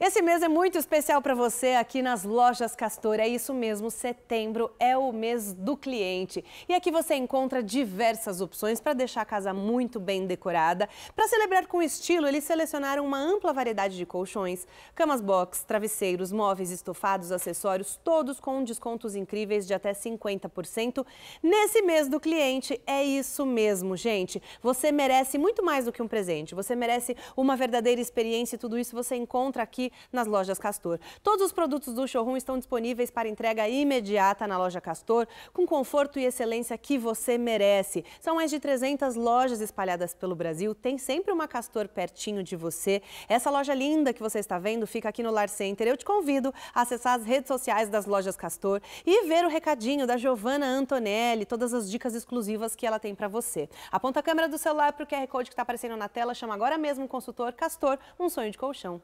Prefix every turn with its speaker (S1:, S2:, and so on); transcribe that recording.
S1: Esse mês é muito especial para você aqui nas lojas Castor. É isso mesmo, setembro é o mês do cliente. E aqui você encontra diversas opções para deixar a casa muito bem decorada. Para celebrar com estilo, eles selecionaram uma ampla variedade de colchões, camas box, travesseiros, móveis, estofados, acessórios, todos com descontos incríveis de até 50%. Nesse mês do cliente, é isso mesmo, gente. Você merece muito mais do que um presente. Você merece uma verdadeira experiência e tudo isso você encontra aqui nas lojas Castor. Todos os produtos do showroom estão disponíveis para entrega imediata na loja Castor, com conforto e excelência que você merece. São mais de 300 lojas espalhadas pelo Brasil, tem sempre uma Castor pertinho de você. Essa loja linda que você está vendo fica aqui no Lar Center. Eu te convido a acessar as redes sociais das lojas Castor e ver o recadinho da Giovana Antonelli, todas as dicas exclusivas que ela tem para você. Aponta a câmera do celular para o QR Code que está aparecendo na tela, chama agora mesmo o consultor Castor, um sonho de colchão.